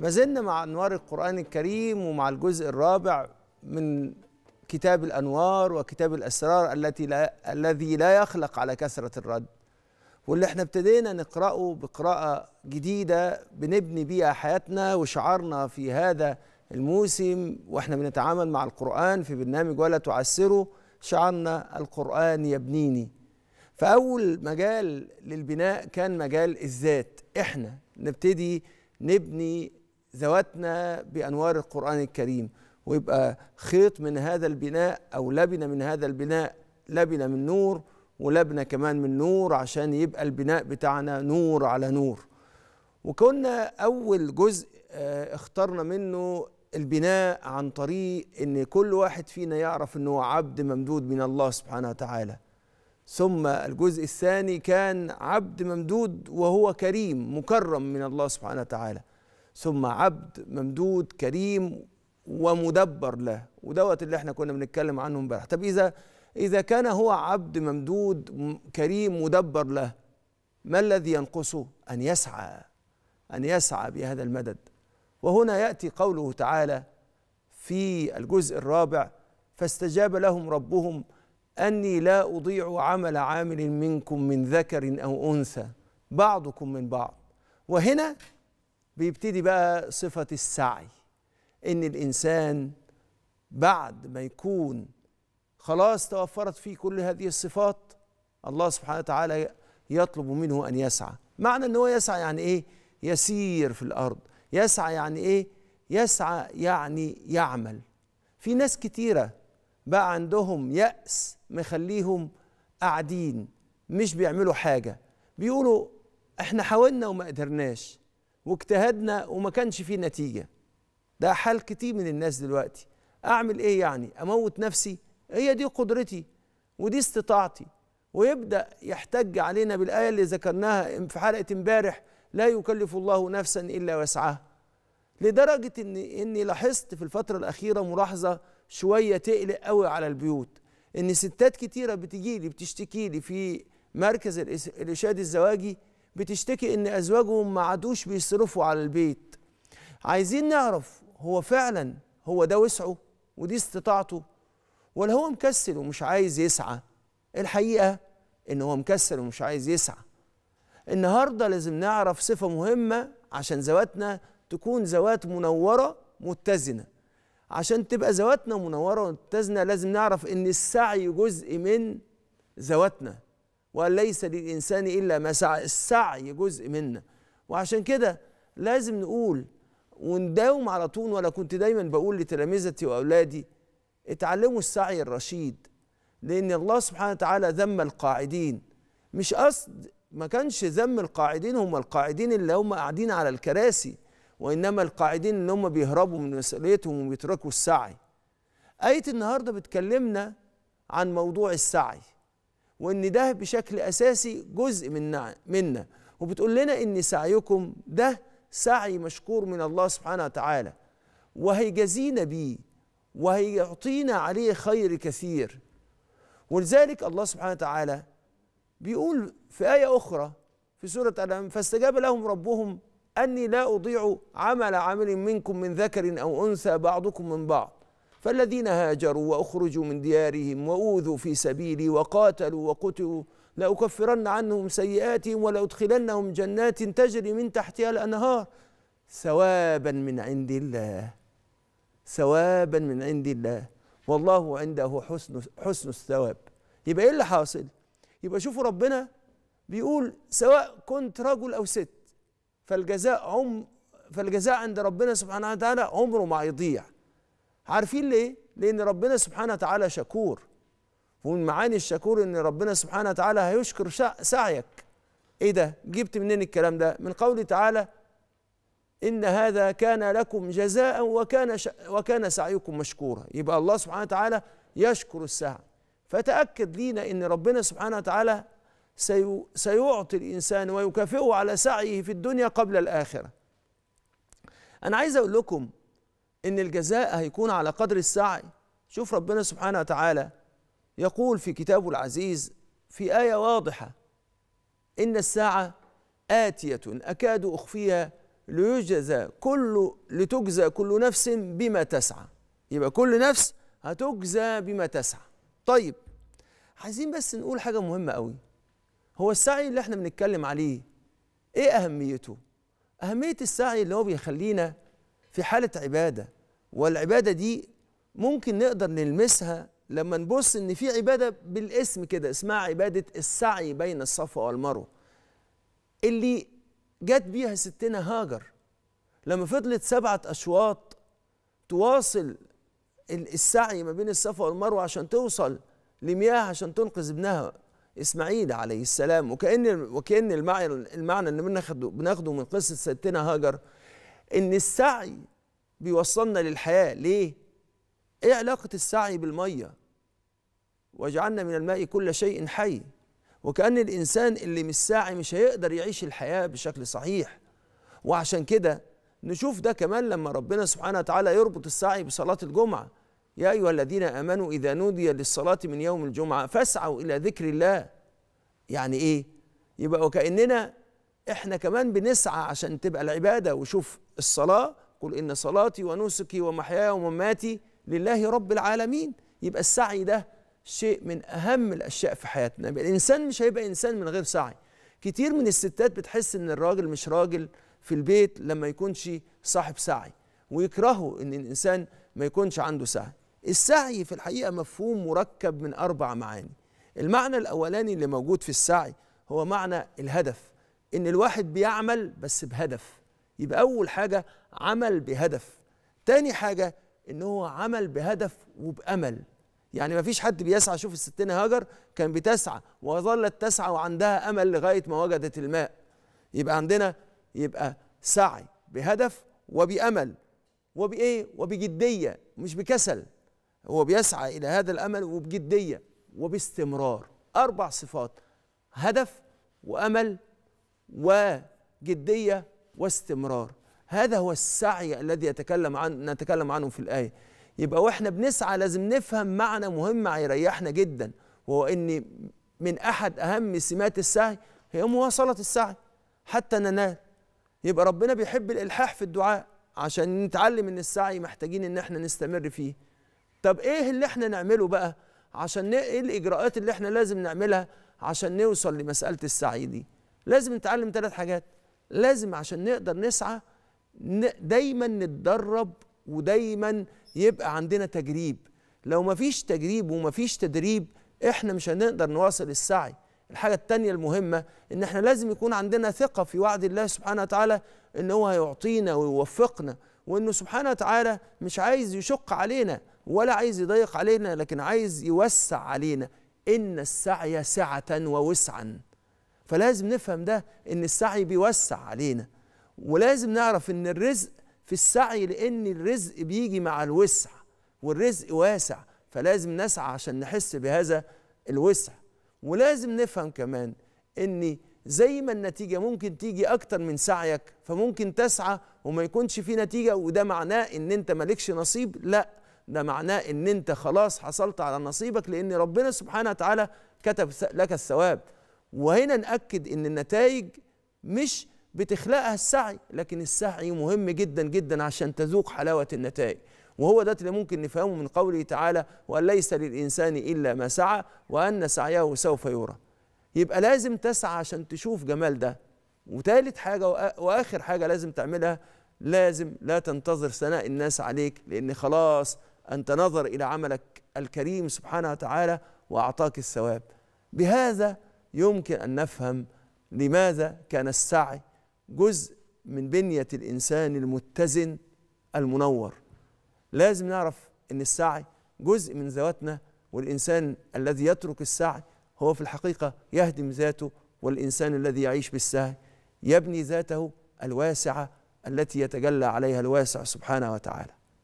ما زلنا مع أنوار القرآن الكريم ومع الجزء الرابع من كتاب الأنوار وكتاب الأسرار التي لا الذي لا يخلق على كثرة الرد واللي احنا ابتدينا نقرأه بقراءة جديدة بنبني بيها حياتنا وشعارنا في هذا الموسم واحنا بنتعامل مع القرآن في برنامج ولا تعسره شعارنا القرآن يبنيني فأول مجال للبناء كان مجال الذات احنا نبتدي نبني ذواتنا بانوار القران الكريم ويبقى خيط من هذا البناء او لبنه من هذا البناء لبنه من نور ولبنه كمان من نور عشان يبقى البناء بتاعنا نور على نور وكنا اول جزء آه، اخترنا منه البناء عن طريق ان كل واحد فينا يعرف انه عبد ممدود من الله سبحانه وتعالى ثم الجزء الثاني كان عبد ممدود وهو كريم مكرم من الله سبحانه وتعالى ثم عبد ممدود كريم ومدبر له ودوت اللي احنا كنا بنتكلم عنه امبارح طب اذا اذا كان هو عبد ممدود كريم مدبر له ما الذي ينقصه ان يسعى ان يسعى بهذا المدد وهنا ياتي قوله تعالى في الجزء الرابع فاستجاب لهم ربهم اني لا اضيع عمل عامل منكم من ذكر او انثى بعضكم من بعض وهنا بيبتدي بقى صفة السعي إن الإنسان بعد ما يكون خلاص توفرت فيه كل هذه الصفات الله سبحانه وتعالى يطلب منه أن يسعى معنى أن هو يسعى يعني إيه؟ يسير في الأرض يسعى يعني إيه؟ يسعى يعني يعمل في ناس كتيرة بقى عندهم يأس مخليهم قاعدين مش بيعملوا حاجة بيقولوا احنا حاولنا وما قدرناش واجتهدنا وما كانش فيه نتيجه ده حال كتير من الناس دلوقتي اعمل ايه يعني اموت نفسي هي دي قدرتي ودي استطاعتي ويبدا يحتج علينا بالايه اللي ذكرناها في حلقه امبارح لا يكلف الله نفسا الا وسعها لدرجه ان اني لاحظت في الفتره الاخيره ملاحظه شويه تقلق قوي على البيوت ان ستات كتيره بتجي لي بتشتكي لي في مركز الارشاد الزواجي بتشتكي ان ازواجهم ما عادوش بيصرفوا على البيت عايزين نعرف هو فعلا هو ده وسعه ودي استطاعته ولا هو مكسل ومش عايز يسعى الحقيقه ان هو مكسل ومش عايز يسعى النهارده لازم نعرف صفه مهمه عشان زواتنا تكون زوات منوره متزنه عشان تبقى زواتنا منوره ومتزنه لازم نعرف ان السعي جزء من زواتنا وقال ليس للإنسان إلا ما سعى السعي جزء منا وعشان كده لازم نقول ونداوم على طول وأنا كنت دايما بقول لتلامذتي وأولادي اتعلموا السعي الرشيد لأن الله سبحانه وتعالى ذم القاعدين مش قصد ما كانش ذم القاعدين هم القاعدين اللي هم قاعدين على الكراسي وإنما القاعدين اللي هم بيهربوا من مسؤوليتهم وبيتركوا السعي آية النهاردة بتكلمنا عن موضوع السعي وان ده بشكل اساسي جزء منا منا وبتقول لنا ان سعيكم ده سعي مشكور من الله سبحانه وتعالى وهيجازينا بيه وهيعطينا عليه خير كثير ولذلك الله سبحانه وتعالى بيقول في آية أخرى في سورة الأنعام فاستجاب لهم ربهم أني لا أضيع عمل عامل منكم من ذكر أو أنثى بعضكم من بعض فالذين هاجروا واخرجوا من ديارهم واوذوا في سبيلي وقاتلوا وقتلوا لأكفرن عنهم سيئاتهم ولأدخلنهم جنات تجري من تحتها الأنهار ثوابا من عند الله ثوابا من عند الله والله عنده حسن حسن الثواب يبقى ايه اللي حاصل؟ يبقى شوفوا ربنا بيقول سواء كنت رجل او ست فالجزاء عم فالجزاء عند ربنا سبحانه وتعالى عمره ما يضيع عارفين ليه؟ لأن ربنا سبحانه وتعالى شكور ومن معاني الشكور إن ربنا سبحانه وتعالى هيشكر سعيك إيه ده؟ جبت منين الكلام ده؟ من قوله تعالى إن هذا كان لكم جزاء وكان ش... وكان سعيكم مشكورا يبقى الله سبحانه وتعالى يشكر السعي فتأكد لينا إن ربنا سبحانه وتعالى سي... سيعطي الإنسان ويكافئه على سعيه في الدنيا قبل الآخرة أنا عايز أقول لكم ان الجزاء هيكون على قدر السعي شوف ربنا سبحانه وتعالى يقول في كتابه العزيز في ايه واضحه ان الساعه اتيه اكاد اخفيها ليجزى كل لتجزى كل نفس بما تسعى يبقى كل نفس هتجزى بما تسعى طيب عايزين بس نقول حاجه مهمه قوي هو السعي اللي احنا بنتكلم عليه ايه اهميته اهميه السعي اللي هو بيخلينا في حاله عباده والعباده دي ممكن نقدر نلمسها لما نبص ان في عباده بالاسم كده اسمها عباده السعي بين الصفا والمروه اللي جت بيها ستنا هاجر لما فضلت سبعه اشواط تواصل السعي ما بين الصفا والمروه عشان توصل لمياه عشان تنقذ ابنها اسماعيل عليه السلام وكان وكان المعنى المعنى اللي بناخده بناخده من قصه ستنا هاجر ان السعي بيوصلنا للحياه ليه ايه علاقه السعي بالميه وجعلنا من الماء كل شيء حي وكأن الإنسان اللي مش ساعي مش هيقدر يعيش الحياة بشكل صحيح وعشان كده نشوف ده كمان لما ربنا سبحانه وتعالى يربط السعي بصلاة الجمعة يا أيها الذين آمنوا إذا نودي للصلاة من يوم الجمعة فاسعوا إلى ذكر الله يعني إيه؟ يبقى وكأننا إحنا كمان بنسعى عشان تبقى العبادة وشوف الصلاة قل إن صلاتي ونسكي ومحياي ومماتي لله رب العالمين يبقى السعي ده شيء من أهم الأشياء في حياتنا الإنسان مش هيبقى إنسان من غير سعي كتير من الستات بتحس إن الراجل مش راجل في البيت لما يكونش صاحب سعي ويكرهوا إن الإنسان ما يكونش عنده سعي السعي في الحقيقة مفهوم مركب من أربع معاني المعنى الأولاني اللي موجود في السعي هو معنى الهدف إن الواحد بيعمل بس بهدف يبقى أول حاجة عمل بهدف تاني حاجة إن هو عمل بهدف وبأمل يعني ما فيش حد بيسعى شوف الستين هاجر كان بتسعى وظلت تسعى وعندها أمل لغاية ما وجدت الماء يبقى عندنا يبقى سعي بهدف وبأمل وبإيه وبجدية مش بكسل هو بيسعى إلى هذا الأمل وبجدية وباستمرار أربع صفات هدف وأمل وجدية واستمرار هذا هو السعي الذي يتكلم عن نتكلم عنه في الآية يبقى واحنا بنسعى لازم نفهم معنى مهم هيريحنا جدا وهو ان من احد اهم سمات السعي هي مواصلة السعي حتى ننال يبقى ربنا بيحب الالحاح في الدعاء عشان نتعلم ان السعي محتاجين ان احنا نستمر فيه طب ايه اللي احنا نعمله بقى عشان ايه الاجراءات اللي احنا لازم نعملها عشان نوصل لمساله السعي دي لازم نتعلم ثلاث حاجات لازم عشان نقدر نسعى دايما نتدرب ودايما يبقى عندنا تجريب لو مفيش تجريب ومفيش تدريب احنا مش هنقدر نواصل السعي الحاجة التانية المهمة ان احنا لازم يكون عندنا ثقة في وعد الله سبحانه وتعالى ان هو هيعطينا ويوفقنا وانه سبحانه وتعالى مش عايز يشق علينا ولا عايز يضيق علينا لكن عايز يوسع علينا ان السعي سعة ووسعا فلازم نفهم ده ان السعي بيوسع علينا ولازم نعرف ان الرزق في السعي لان الرزق بيجي مع الوسع والرزق واسع فلازم نسعى عشان نحس بهذا الوسع ولازم نفهم كمان ان زي ما النتيجة ممكن تيجي أكتر من سعيك فممكن تسعى وما يكونش في نتيجة وده معناه إن أنت مالكش نصيب لا ده معناه إن أنت خلاص حصلت على نصيبك لأن ربنا سبحانه وتعالى كتب لك الثواب وهنا ناكد ان النتائج مش بتخلقها السعي لكن السعي مهم جدا جدا عشان تذوق حلاوه النتائج وهو ده اللي ممكن نفهمه من قوله تعالى وان ليس للانسان الا ما سعى وان سعيه سوف يرى يبقى لازم تسعى عشان تشوف جمال ده وتالت حاجه واخر حاجه لازم تعملها لازم لا تنتظر ثناء الناس عليك لان خلاص انت نظر الى عملك الكريم سبحانه وتعالى واعطاك الثواب بهذا يمكن ان نفهم لماذا كان السعي جزء من بنيه الانسان المتزن المنور لازم نعرف ان السعي جزء من ذواتنا والانسان الذي يترك السعي هو في الحقيقه يهدم ذاته والانسان الذي يعيش بالسعي يبني ذاته الواسعه التي يتجلى عليها الواسع سبحانه وتعالى